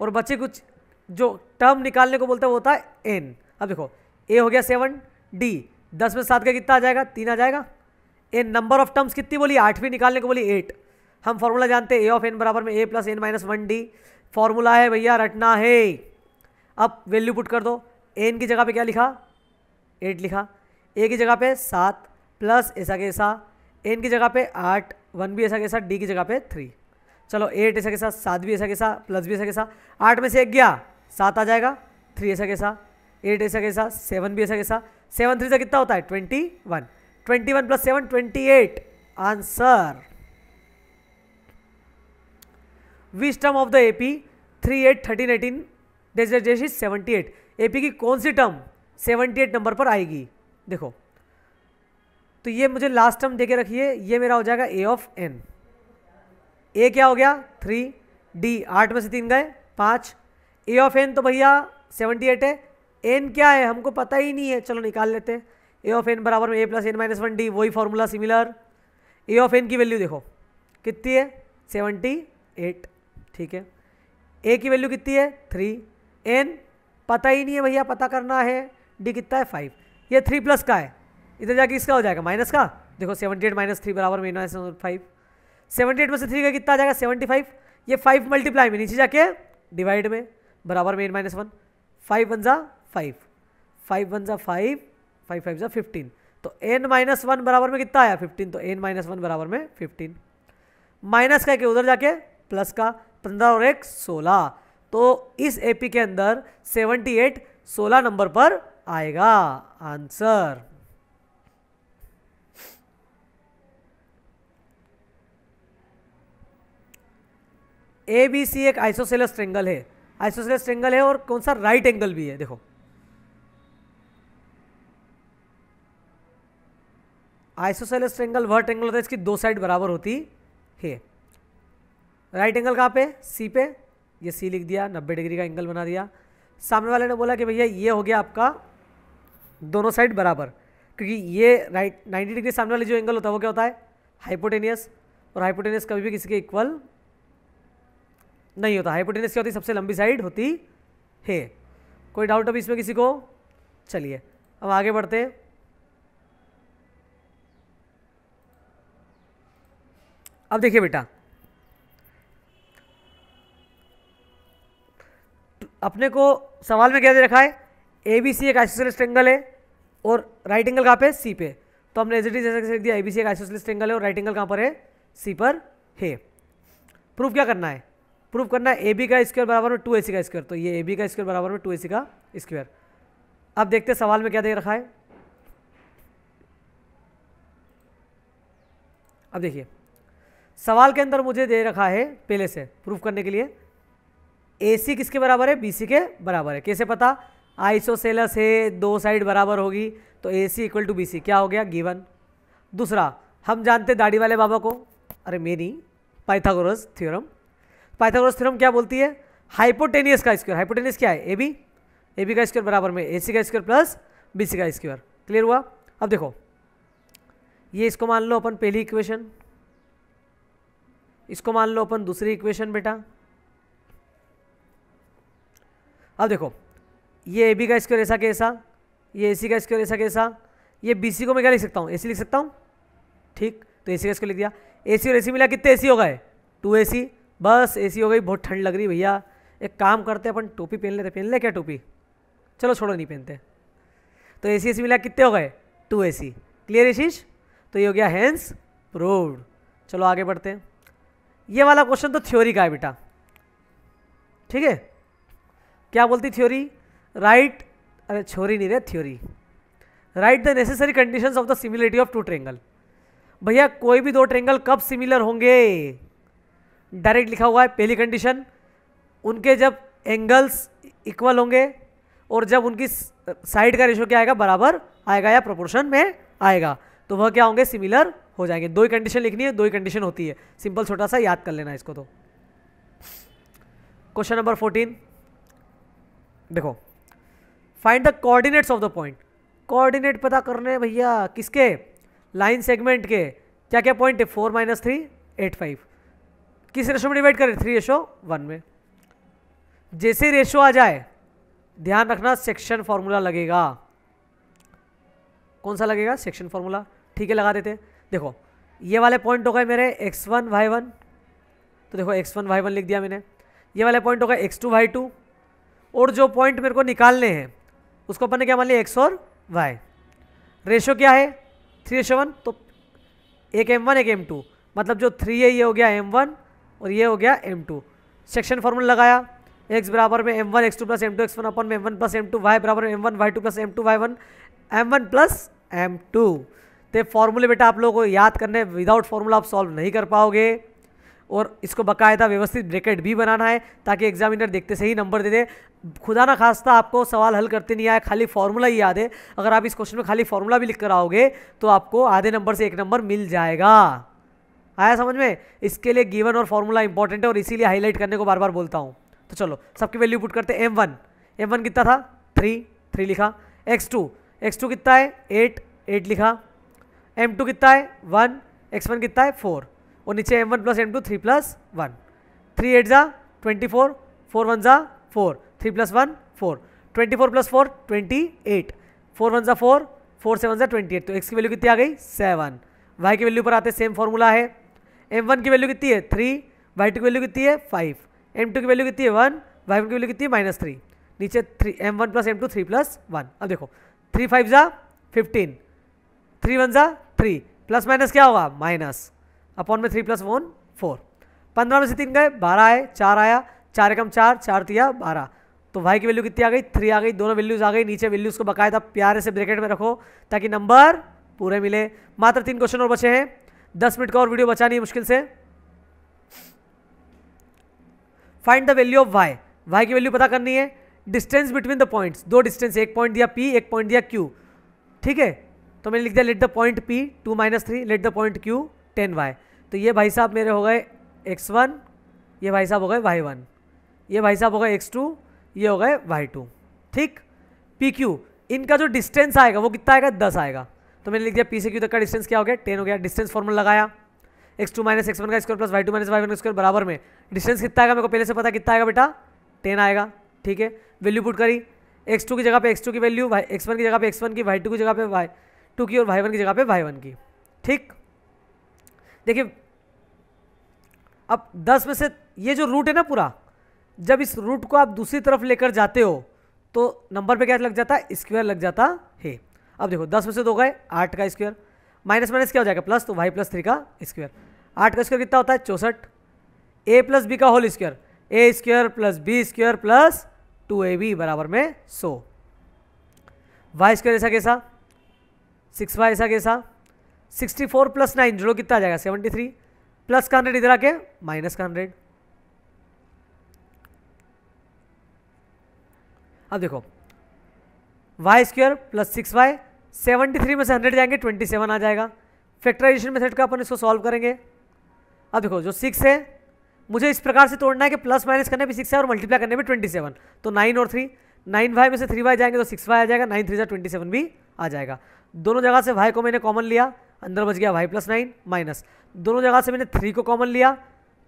और बच्चे कुछ जो टर्म निकालने को बोलते हैं वो होता है एन अब देखो ए हो गया सेवन डी दस में सात का कितना आ जाएगा तीन आ जाएगा ए नंबर ऑफ टर्म्स कितनी बोली आठवीं निकालने को बोली एट हम फॉर्मूला जानते हैं ए ऑफ एन बराबर में a plus n minus one d formula है भैया रटना है अब वैल्यू पुट कर दो एन की जगह पे क्या लिखा एट लिखा ए की जगह पे सात प्लस ऐसा कैसा एन की जगह पे आठ वन भी ऐसा कैसा डी की जगह पे थ्री चलो एट ऐसा कैसा सात भी ऐसा कैसा प्लस भी ऐसा कैसा आठ में से एक गया सात आ जाएगा थ्री ऐसा कैसा एट ऐसा कैसा सेवन भी ऐसा कैसा सेवन थ्री सा कितना होता है twenty one twenty one plus seven twenty eight answer which term of the AP three eight thirteen eighteen days days is seventy eight AP की कौन सी टर्म सेवेंटी एट नंबर पर आएगी देखो तो ये मुझे लास्ट टर्म दे के रखिए ये मेरा हो जाएगा ए ऑफ एन ए क्या हो गया थ्री डी आठ में से तीन गए पाँच ए ऑफ एन तो भैया सेवेंटी एट है एन क्या है हमको पता ही नहीं है चलो निकाल लेते हैं ए ऑफ एन बराबर में a plus n minus one d वही formula similar a of n की वैल्यू देखो कितनी है सेवनटी एट ठीक है ए की वैल्यू कितनी है थ्री एन पता ही नहीं है भैया पता करना है डी कितना है फाइव ये थ्री प्लस का है इधर जाके इसका हो जाएगा माइनस का देखो सेवनटी एट माइनस थ्री बराबर में माइनस फाइव सेवनटी एट में से थ्री का कितना आ जाएगा सेवेंटी फाइव ये फाइव मल्टीप्लाई में नीचे जाके डिवाइड में बराबर में n minus one five one जा फाइव फाइव वन ज़ा फाइव फाइव फाइव ज़ा फिफ्टीन तो एन माइनस वन बराबर में कितना आया फिफ्टीन तो एन माइनस वन बराबर में फिफ्टीन माइनस का के उधर जाके प्लस का पंद्रह और एक सोलह तो इस एपी के अंदर सेवनटी एट सोलह नंबर पर आएगा आंसर ए बी सी एक आइसोसेलस ट्रेंगल है आइसोसेलस ट्रेंगल है और कौन सा राइट एंगल भी है देखो आइसोसेलस ट्रेंगल वह ट्रेंगल होता है इसकी दो साइड बराबर होती है राइट एंगल कहाँ पे सी पे ये सी लिख दिया 90 डिग्री का एंगल बना दिया सामने वाले ने बोला कि भैया ये हो गया आपका दोनों साइड बराबर क्योंकि ये राइट नाइन्टी डिग्री सामने वाले जो एंगल होता है वो क्या होता है हाइपोटेनियस और हाइपोटेनियस कभी भी किसी के इक्वल नहीं होता हाइपोटेनियस क्या होती सबसे लंबी साइड होती है कोई डाउट अभी तो इसमें किसी को चलिए अब आगे बढ़ते हैं अब देखिए बेटा अपने को सवाल में क्या दे रखा है ए बी सी एक आइसोसलिस्ट एंगल है और राइट एंगल कहाँ पे सी पे तो हमने एज इट इज दिया ए बी सी एक आइसोसलिस्ट एंगल है और राइट एंगल कहाँ पर है सी पर है प्रूफ क्या करना है प्रूफ करना है ए बी का स्क्वायर बराबर में टू ए सी का स्क्वायर तो ये ए बी का स्क्वायर बराबर में टू ए सी का स्क्वायर अब देखते हैं सवाल में क्या दे रखा है अब देखिए सवाल के अंदर मुझे दे रखा है पहले से प्रूफ करने के लिए ए सी किसके बराबर है बी सी के बराबर है कैसे पता आइसोसेलस है दो साइड बराबर होगी तो A C equal to B C क्या हो गया गिवन दूसरा हम जानते दाढ़ी वाले बाबा को अरे मेरी पाइथागोरस थ्योरम पाइथागोरस थ्योरम क्या बोलती है हाइपोटेनियस का स्क्वायर हाइपोटेनियस क्या है ए बी ए बी का स्क्वायर बराबर में ए सी का स्क्वायर प्लस बी सी का स्क्वायर क्लियर हुआ अब देखो ये इसको मान लो अपन पहली इक्वेशन इसको मान लो अपन दूसरी इक्वेशन बेटा अब देखो ये ए बी का स्क्वायर ऐसा कैसा ये ए सी का स्क्वायर ऐसा कैसा ये बी सी को मैं क्या लिख सकता हूँ ए सी लिख सकता हूँ ठीक तो ए सी का स्क्वायर लिख दिया ए सी और ए सी मिला कितने ए सी हो गए टू ए सी बस ए सी हो गई बहुत ठंड लग रही भैया एक काम करते अपन टोपी पहन लेते पहन ले क्या टोपी चलो छोड़ो नहीं पहनते तो ए सी ए सी मिला कितने हो गए टू ए सी क्लियर इशिश तो ये हो गया हैंस प्रूव चलो आगे बढ़ते हैं ये वाला क्वेश्चन तो थ्योरी का है बेटा ठीक है क्या बोलती थ्योरी राइट अरे छोरी नहीं रे theory write the necessary conditions of the similarity of two triangle भैया कोई भी दो ट्रेंगल कब सिमिलर होंगे डायरेक्ट लिखा हुआ है पहली कंडीशन उनके जब एंगल्स इक्वल होंगे और जब उनकी साइड का रेशो क्या आएगा बराबर आएगा या प्रोपोर्शन में आएगा तो वह क्या होंगे सिमिलर हो जाएंगे दो ही कंडीशन लिखनी है दो ही कंडीशन होती है सिंपल छोटा सा याद कर लेना इसको तो क्वेश्चन नंबर फोर्टीन देखो find the coordinates of the point coordinate पता करने भैया किसके लाइन सेगमेंट के क्या क्या पॉइंट है four minus three eight five किस रेशो में डिवाइड करें थ्री रेशो वन में जैसे रेशो आ जाए ध्यान रखना सेक्शन फॉर्मूला लगेगा कौन सा लगेगा सेक्शन फार्मूला ठीक है लगा देते देखो ये वाले पॉइंट हो गए मेरे एक्स वन वाई वन तो देखो एक्स वन वाई वन लिख दिया मैंने ये वाले पॉइंट हो गए एक्स टू वाई टू और जो पॉइंट मेरे को निकालने हैं उसको अपन ने क्या मान लिया एक्स और वाई रेशो क्या है थ्री रेशो वन तो एक एम वन एक एम टू मतलब जो थ्री है ये हो गया एम वन और ये हो गया एम टू सेक्शन फॉर्मूला लगाया एक्स बराबर में m one x two plus m two x one अपन में m one plus m two y बराबर में m one y two plus m two y one m one plus m two तो फॉर्मूले बेटा आप लोगों को याद करने विदाउट फॉर्मूला आप सॉल्व नहीं कर पाओगे और इसको बकायदा व्यवस्थित ब्रैकेट भी बनाना है ताकि एग्जामिनर देखते से ही नंबर दे दे खुदा ना खास्ता आपको सवाल हल करते नहीं आए खाली फार्मूला ही याद है अगर आप इस क्वेश्चन में खाली फार्मूला भी लिख कर आओगे तो आपको आधे नंबर से एक नंबर मिल जाएगा आया समझ में इसके लिए गिवन और फार्मूला इंपॉर्टेंट है और इसीलिए हाईलाइट करने को बार बार बोलता हूँ तो चलो सबकी वैल्यू पुट करते एम वन एम वन कितना था थ्री थ्री लिखा एक्स टू एक्स टू कितना है एट एट लिखा एम टू कितना है वन एक्स वन कितना है फोर और नीचे m one plus m two three plus one three eight ज़ा ट्वेंटी फोर फोर वन ज़ा four three plus one four twenty four plus four twenty eight four one ज़ा four four seven ज़ा twenty eight तो x की value कितनी आ गई seven y की वैल्यू पर आते सेम फॉर्मूला है एम वन की वैल्यू कितनी है थ्री वाई टू की वैल्यू कितनी है फाइव एम टू की वैल्यू कितनी है वन वाई वन की वैल्यू कितनी है माइनस थ्री नीचे three m one plus m two three plus one अब देखो थ्री फाइव ज़ा फिफ्टीन थ्री वन ज़ा थ्री प्लस माइनस क्या होगा माइनस अपॉन में थ्री प्लस वन फोर पंद्रह में से तीन गए बारह आए चार आया चार एकम चार चार तिया बारह तो वाई की वैल्यू कितनी आ गई थ्री आ गई दोनों वैल्यूज़ आ गई नीचे वैल्यूज़ को बकायदा प्यारे से ब्रैकेट में रखो ताकि नंबर पूरे मिले मात्र तीन क्वेश्चन और बचे हैं दस मिनट का और वीडियो बचानी है मुश्किल से find the value of y y की वैल्यू पता करनी है डिस्टेंस बिटवीन द पॉइंट्स दो डिस्टेंस एक पॉइंट दिया पी एक पॉइंट दिया क्यू ठीक है तो मैंने लिख दिया let the point P two minus three let the point Q ten y तो ये भाई साहब मेरे हो गए एक्स वन ये भाई साहब हो गए वाई वन ये भाई साहब हो गए एक्स टू ये हो गए वाई टू ठीक पी क्यू इनका जो डिस्टेंस आएगा वो कितना आएगा दस आएगा तो मैंने लिख दिया पी से क्यू तक का डिस्टेंस क्या हो गया टेन हो गया डिस्टेंस फॉर्मूला लगाया x two minus x one का square plus y two minus y one का स्क्वायर बराबर में डिस्टेंस कितना आएगा मेरे को पहले से पता कितना आएगा बेटा टेन आएगा ठीक है वैल्यू पुट करी एक्स टू की जगह पे एक्स टू की वैल्यू वाई एक्स वन की जगह पे एक्स वन की वाई टू की जगह पे वाई टू की और वाई वन की जगह पे वाई वन की ठीक देखिए अब दस में से ये जो रूट है ना पूरा जब इस रूट को आप दूसरी तरफ लेकर जाते हो तो नंबर पे क्या लग जाता है स्क्वायर लग जाता है अब देखो दस में से दो गए आठ का स्क्वायर माइनस माइनस क्या हो जाएगा प्लस तो वाई प्लस थ्री का स्क्वायर आठ का स्क्वायर कितना होता है चौंसठ ए प्लस बी का whole square a square plus B square plus two a b बराबर में सो वाई स्क्वायर ऐसा कैसा सिक्स वाई ऐसा कैसा सिक्सटी फोर प्लस नाइन जो कितना आ जाएगा सेवेंटी थ्री प्लस का हंड्रेड इधर आके माइनस का हंड्रेड अब देखो y square plus six y seventy three में से हंड्रेड जाएंगे ट्वेंटी सेवन आ जाएगा फैक्टराइजेशन मेथड का अपन इसको सॉल्व करेंगे अब देखो जो सिक्स है मुझे इस प्रकार से तोड़ना है कि प्लस माइनस करने में सिक्स है और मल्टीप्लाई करने में ट्वेंटी सेवन तो नाइन और थ्री नाइन वाई में से थ्री वाई जाएंगे तो सिक्स वाई आ जाएगा नाइन थ्री जो ट्वेंटी सेवन भी आ जाएगा दोनों जगह से वाई को मैंने कॉमन लिया अंदर बच गया वाई प्लस नाइन माइनस दोनों जगह से मैंने थ्री को कॉमन लिया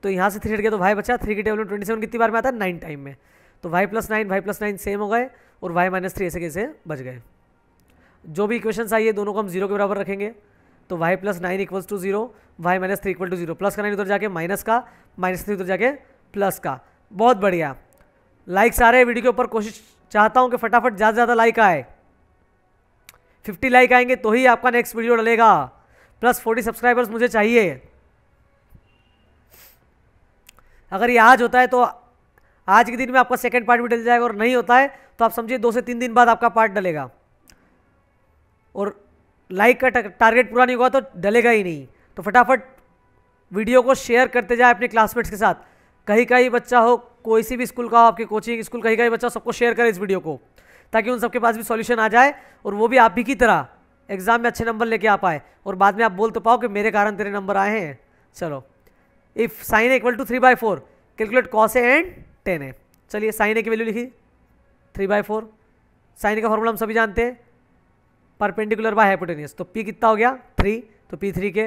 तो यहाँ से थ्री हट गया तो वाई बचा थ्री की टेबल में ट्वेंटी सेवन कितनी बार में आता है नाइन टाइम में तो y plus nine y plus nine same हो गए और वाई माइनस थ्री ऐसे कैसे बच गए जो भी इक्वेशन आई है दोनों को हम जीरो के बराबर रखेंगे तो y plus nine equals to zero y minus three equal to zero plus का नाइन उधर जाके माइनस का माइनस थ्री उधर जाके प्लस का बहुत बढ़िया लाइक्स आ रहे हैं वीडियो के ऊपर कोशिश चाहता हूँ कि फटाफट ज़्यादा से ज़्यादा लाइक आए फिफ्टी लाइक आएंगे तो ही आपका नेक्स्ट वीडियो डलेगा प्लस फोर्टी सब्सक्राइबर्स मुझे चाहिए अगर ये आज होता है तो आज के दिन में आपका सेकेंड पार्ट भी डल जाएगा और नहीं होता है तो आप समझिए दो से तीन दिन बाद आपका पार्ट डलेगा और लाइक का टारगेट पूरा नहीं हुआ तो डलेगा ही नहीं तो फटाफट वीडियो को शेयर करते जाए अपने क्लासमेट्स के साथ कहीं का ही बच्चा हो कोई सी भी स्कूल का हो आपके कोचिंग स्कूल कहीं का ही बच्चा सबको शेयर करें इस वीडियो को ताकि उन सबके पास भी सॉल्यूशन आ जाए और वो भी आप ही की तरह एग्ज़ाम में अच्छे नंबर लेके आ पाए और बाद में आप बोल तो पाओ कि मेरे कारण तेरे नंबर आए हैं चलो if sine equal to three by four calculate cos A and tan है चलिए साइन ए की वैल्यू लिखी थ्री बाई फोर साइन का फॉर्मूला हम सभी जानते हैं परपेंडिकुलर बाय हाइपोटेनियस तो पी कितना हो गया थ्री तो पी थ्री के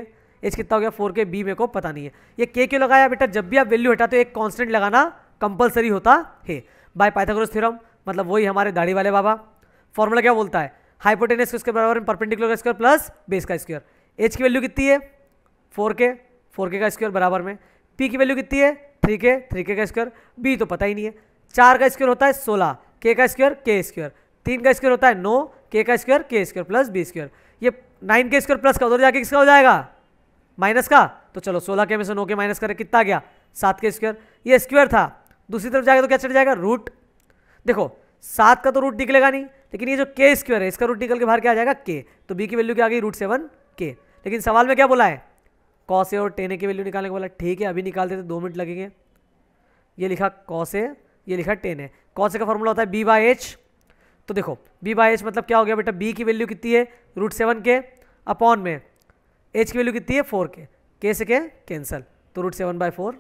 एच कितना हो गया फोर के बी मेरे को पता नहीं है ये के क्यों लगाया बेटा जब भी आप वैल्यू हटाते तो एक कॉन्स्टेंट लगाना कंपलसरी होता है बाय पाइथागोरस थ्योरम मतलब वही हमारे दाढ़ी वाले बाबा फॉर्मूला क्या बोलता है हाइपोटेनियस के बराबर परपेंडिकुलर का स्क्वायर प्लस बेस का स्क्वायर एच की वैल्यू कितनी है फोर के फोर के का स्क्वायर बराबर में पी की वैल्यू कितनी है थ्री के थ्री के का स्क्वायर बी तो पता ही नहीं है चार का स्क्वायर होता है सोलह के का स्क्वायर के स्क्वायर तीन का स्क्वायर होता है नौ के का स्क्वायर के स्क्वायर प्लस बी स्क्वायर ये नाइन के स्क्वायर प्लस का उधर जाके किसका हो जाएगा माइनस का तो चलो सोलह के में से नौ के माइनस करें कितना गया सात के स्क्वायर ये स्क्वायर था दूसरी तरफ जाएगा तो क्या चढ़ जाएगा रूट देखो सात का तो रूट निकलेगा नहीं लेकिन ये जो के स्क्वायर है इसका रूट निकल के बाहर क्या आ जाएगा के तो बी की वैल्यू क्या आ गई रूट सेवन के लेकिन सवाल में क्या बोला है कॉस ए और टेन ए की वैल्यू निकालने को बोला ठीक है अभी निकाल देते दो मिनट लगेंगे ये लिखा कॉस ए ये लिखा टेन ए कॉस ए का फॉर्मूला होता है बी बाई एच तो देखो बी बाई एच मतलब क्या हो गया बेटा बी की वैल्यू कितनी है रूट सेवन के अपॉन में एच की वैल्यू कितनी है फोर के के से तो के कैंसल तो root seven by four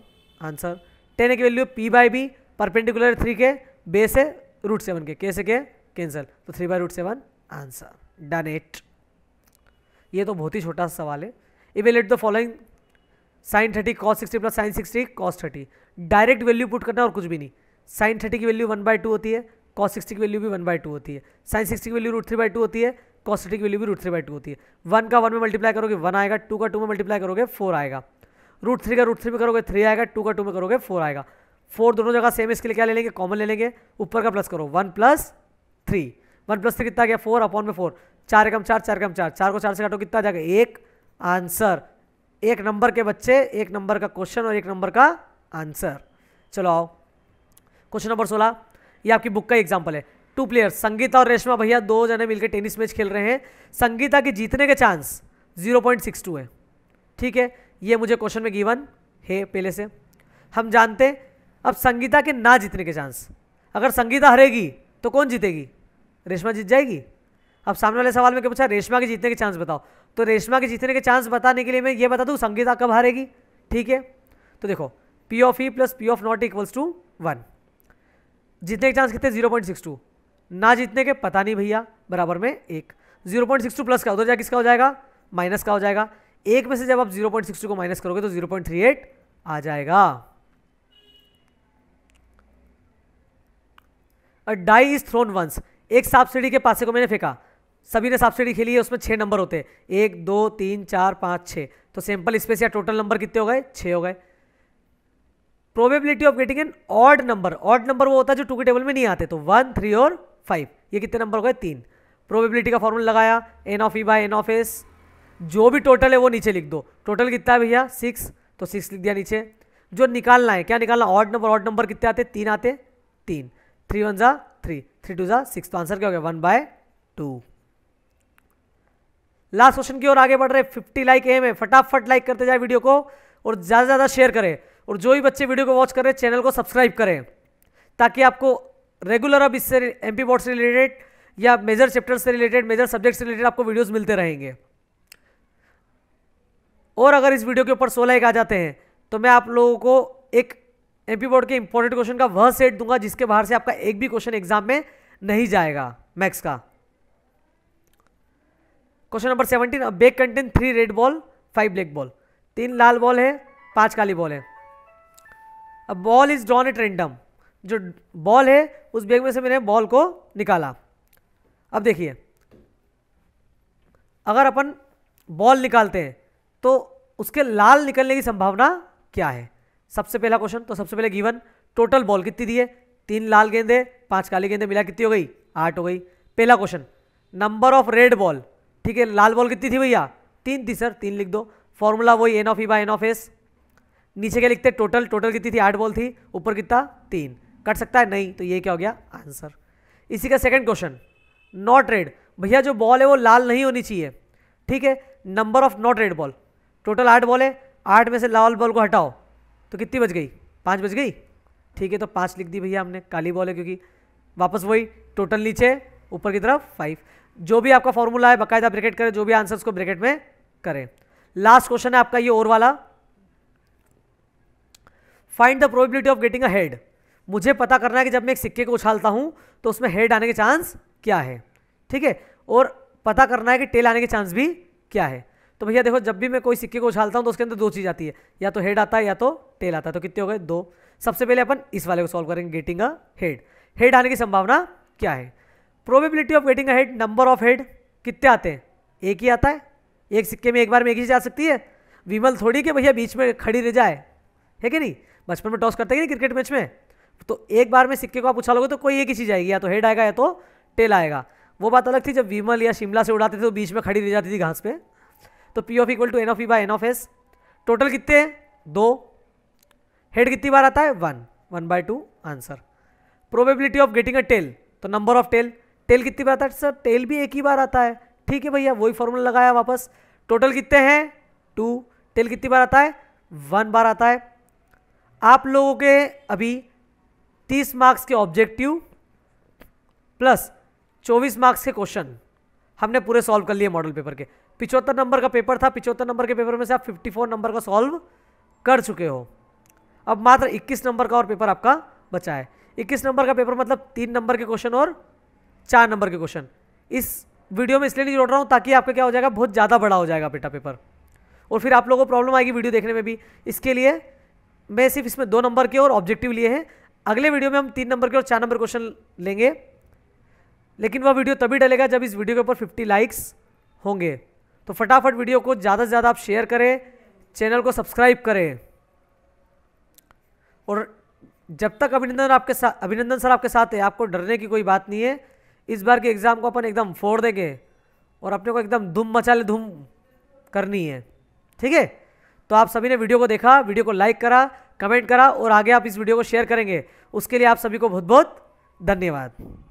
answer tan की value P by B perpendicular three के बे से रूट सेवन के के से के कैंसल तो three by root seven answer done eight ये तो बहुत ही छोटा सा सवाल है evaluate the following sine thirty cos sixty plus sine sixty cos thirty direct value put करना और कुछ भी नहीं साइन थर्टी की वैल्यू वन बाई टू होती है कॉस सिक्सटी की वैल्यू भी वन बाई टू होती है साइन सिक्सटी की value root three by two होती है कॉस सिक्सटी की वैल्यू भी रूट थ्री बाई टू होती है वन का वन में मल्टीप्लाई करोगे वन आएगा टू का टू में मल्टीप्लाई करोगे फोर आएगा रूट थ्री का रूट थ्री में करोगे थ्री आएगा टू का टू में करोगे फोर आएगा फोर दोनों जगह सेम इसके लिए क्या ले लेंगे कॉमन ले लेंगे ऊपर का प्लस करो one plus three one plus three कितना गया फोर अपॉन में फोर चार कम चार चार कम चार चार को चार से काटो कितना जाएगा एक आंसर एक नंबर के बच्चे एक नंबर का क्वेश्चन और एक नंबर का आंसर चलो आओ क्वेश्चन नंबर सोलह ये आपकी बुक का एग्जाम्पल है टू प्लेयर्स संगीता और रेशमा भैया दो जने मिलकर टेनिस मैच खेल रहे हैं संगीता के जीतने के चांस 0.62 है ठीक है ये मुझे क्वेश्चन में गिवन है पहले से हम जानते हैं अब संगीता के ना जीतने के चांस अगर संगीता हरेगी तो कौन जीतेगी रेशमा जीत जाएगी अब सामने वाले सवाल में क्या पूछा रेशमा के जीतने के चांस बताओ तो रेशमा के जीतने के चांस बताने के लिए मैं ये बता दूँ संगीता कब हारेगी ठीक है तो देखो P of E plus P of not equals to one जीतने के चांस कितने जीरो पॉइंट सिक्स टू ना जीतने के पता नहीं भैया बराबर में एक zero point six two plus का उधर जाए किसका हो जाएगा माइनस का हो जाएगा एक में से जब आप जीरो पॉइंट सिक्स टू को माइनस करोगे तो जीरो पॉइंट थ्री एट आ जाएगा डाई इज थ्रोन वंस एक साफ सीढ़ी के पासे को मैंने फेंका सभी ने साफ सीढ़ी खेली है उसमें छह नंबर होते हैं एक दो तीन चार पाँच छः तो सैंपल स्पेस या टोटल नंबर कितने हो गए छः हो गए probability of getting an odd number odd number वो होता है जो टू के टेबल में नहीं आते तो वन थ्री और फाइव ये कितने नंबर हो गए तीन प्रोबेबिलिटी का फॉर्मूला लगाया n of E by n of S जो भी टोटल है वो नीचे लिख दो टोटल कितना है भैया सिक्स तो सिक्स लिख दिया नीचे जो निकालना है क्या निकालना ऑड नंबर ऑड नंबर कितने आते तीन आते तीन थ्री वन जा थ्री थ्री टू जा सिक्स तो आंसर क्या हो गया one by two last question की ओर आगे बढ़ रहे फिफ्टी लाइक एम है फटाफट लाइक करते जाए वीडियो को और ज़्यादा से ज़्यादा शेयर करें और जो भी बच्चे वीडियो को वॉच कर रहे हैं चैनल को सब्सक्राइब करें ताकि आपको रेगुलर अब इससे एम पी से रिलेटेड या मेजर चैप्टर से रिलेटेड मेजर सब्जेक्ट से रिलेटेड आपको वीडियोज मिलते रहेंगे और अगर इस वीडियो के ऊपर सोलह एक आ जाते हैं तो मैं आप लोगों को एक एम पी बोर्ड के इंपॉर्टेंट क्वेश्चन का वह सेट दूंगा जिसके बाहर से आपका एक भी क्वेश्चन एग्जाम में नहीं जाएगा मैक्स का question number seventeen bag contain three red ball five black ball तीन लाल बॉल है पांच काली बॉल है अब ball is drawn at random जो बॉल है उस बैग में से मैंने बॉल को निकाला अब देखिए अगर अपन बॉल निकालते हैं तो उसके लाल निकलने की संभावना क्या है सबसे पहला क्वेश्चन तो सबसे पहले गिवन टोटल बॉल कितनी दी है तीन लाल गेंदे पांच काली गेंदे मिला कितनी हो गई आठ हो गई पहला question number of red ball ठीक है लाल बॉल कितनी थी भैया तीन थी सर तीन लिख दो फॉर्मूला वही n of E by n of S नीचे क्या लिखते टोटल टोटल कितनी थी आठ बॉल थी ऊपर कितना तीन कट सकता है नहीं तो ये क्या हो गया आंसर इसी का सेकंड क्वेश्चन नॉट रेड भैया जो बॉल है वो लाल नहीं होनी चाहिए ठीक है number of not red ball total आठ बॉल है आठ में से लाल बॉल को हटाओ तो कितनी बच गई पाँच बज गई ठीक है तो पाँच लिख दी भैया हमने काली बॉल है क्योंकि वापस वही टोटल नीचे ऊपर की तरफ फाइव जो भी आपका फॉर्मूला है बाकायदा ब्रेकेट करें जो भी आंसर उसको ब्रेकेट में करें लास्ट क्वेश्चन है आपका ये और वाला find the probability of getting a head मुझे पता करना है कि जब मैं एक सिक्के को उछालता हूँ तो उसमें हेड आने के चांस क्या है ठीक है और पता करना है कि टेल आने के चांस भी क्या है तो भैया देखो जब भी मैं कोई सिक्के को उछालता हूँ तो उसके अंदर दो चीज़ आती है या तो हेड आता है या तो टेल आता है तो कितने हो गए दो सबसे पहले अपन इस वाले को सॉल्व करेंगे गेटिंग अ हेड हेड आने की संभावना क्या है probability of getting a head number of head कितने आते हैं एक ही आता है एक सिक्के में एक बार में एक ही जा सकती है विमल थोड़ी के भैया बीच में खड़ी रह जाए है कि नहीं बचपन में टॉस करते हैं क्रिकेट मैच में तो एक बार में सिक्के को आप उछालोगे तो कोई एक ही चीज़ आएगी या तो हेड आएगा या तो टेल आएगा वो बात अलग थी जब विमल या शिमला से उड़ाते थे तो बीच में खड़ी रह जाती थी घास पे तो P of equal to n of E by n of S total कितने हैं दो हेड कितनी बार आता है one one by two answer probability of getting a tail तो नंबर ऑफ टेल टेल कितनी बार आता है सर टेल भी एक ही बार आता है ठीक है भैया वही फॉर्मूला लगाया वापस टोटल कितने हैं टू टेल कितनी बार आता है वन बार आता है आप लोगों के अभी 30 मार्क्स के ऑब्जेक्टिव प्लस 24 मार्क्स के क्वेश्चन हमने पूरे सॉल्व कर लिए मॉडल पेपर के पिचहत्तर नंबर का पेपर था पिचहत्तर नंबर के पेपर में से आप 54 नंबर का सॉल्व कर चुके हो अब मात्र 21 नंबर का और पेपर आपका बचा है 21 नंबर का पेपर मतलब तीन नंबर के क्वेश्चन और चार नंबर के क्वेश्चन इस वीडियो में इसलिए नहीं जोड़ रहा हूँ ताकि आपका क्या हो जाएगा बहुत ज़्यादा बड़ा हो जाएगा बेटा पेपर और फिर आप लोगों को प्रॉब्लम आएगी वीडियो देखने में भी इसके लिए मैं सिर्फ इसमें दो नंबर के और ऑब्जेक्टिव लिए हैं अगले वीडियो में हम तीन नंबर के और चार नंबर क्वेश्चन लेंगे लेकिन वह वीडियो तभी डलेगा जब इस वीडियो के ऊपर फिफ्टी लाइक्स होंगे तो फटाफट वीडियो को ज़्यादा से ज़्यादा आप शेयर करें चैनल को सब्सक्राइब करें और जब तक अभिनंदन आपके साथ अभिनंदन सर आपके साथ है आपको डरने की कोई बात नहीं है इस बार के एग्ज़ाम को अपन एकदम फोड़ देंगे और अपने को एकदम धूम मचाले धूम करनी है ठीक है तो आप सभी ने वीडियो को देखा वीडियो को लाइक करा कमेंट करा और आगे आप इस वीडियो को शेयर करेंगे उसके लिए आप सभी को बहुत बहुत धन्यवाद